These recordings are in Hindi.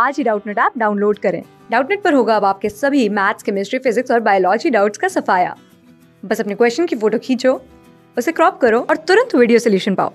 आज ही डाउटनेट ऐप डाउनलोड करें डाउटनेट पर होगा अब आपके सभी मैथ्स केमिस्ट्री फिजिक्स और बायोलॉजी डाउट्स का सफाया बस अपने क्वेश्चन की फोटो खींचो उसे क्रॉप करो और तुरंत वीडियो सोल्यूशन पाओ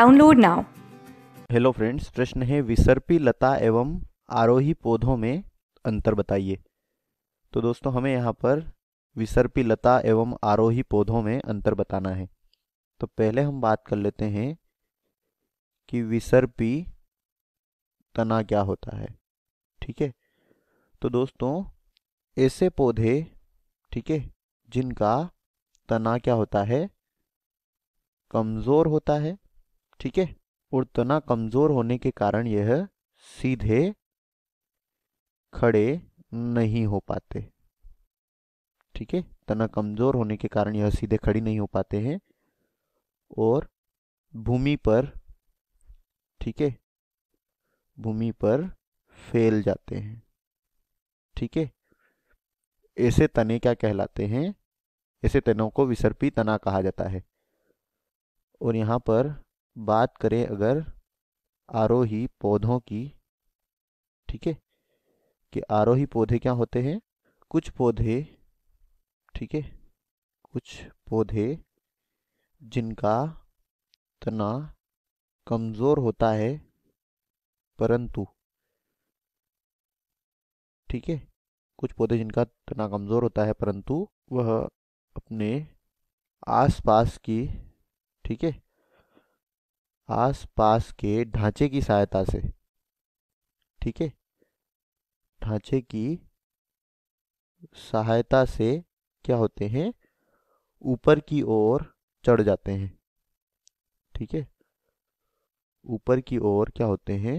डाउनलोड नाउ हेलो फ्रेंड्स प्रश्न है विसर्पी लता एवं आरोही पौधों में अंतर बताइए तो दोस्तों हमें यहाँ पर विसर्पी लता एवं आरोही पौधों में अंतर बताना है तो पहले हम बात कर लेते हैं कि विसर्पी तना क्या होता है ठीक है तो दोस्तों ऐसे पौधे ठीक है जिनका तना क्या होता है कमज़ोर होता है ठीक है और तना कमज़ोर होने के कारण यह सीधे खड़े नहीं हो पाते ठीक है तना कमज़ोर होने के कारण यह सीधे खड़ी नहीं हो पाते हैं और भूमि पर ठीक है भूमि पर फैल जाते हैं ठीक है ऐसे तने क्या कहलाते हैं ऐसे तनों को विसर्पी तना कहा जाता है और यहाँ पर बात करें अगर आरोही पौधों की ठीक है कि आरोही पौधे क्या होते हैं कुछ पौधे ठीक है कुछ पौधे जिनका तना कमज़ोर होता है परंतु ठीक है कुछ पौधे जिनका तना कमज़ोर होता है परंतु वह अपने आसपास की ठीक है आसपास के ढांचे की सहायता से ठीक है ढांचे की सहायता से क्या होते हैं ऊपर की ओर चढ़ जाते हैं ठीक है ऊपर की ओर क्या होते हैं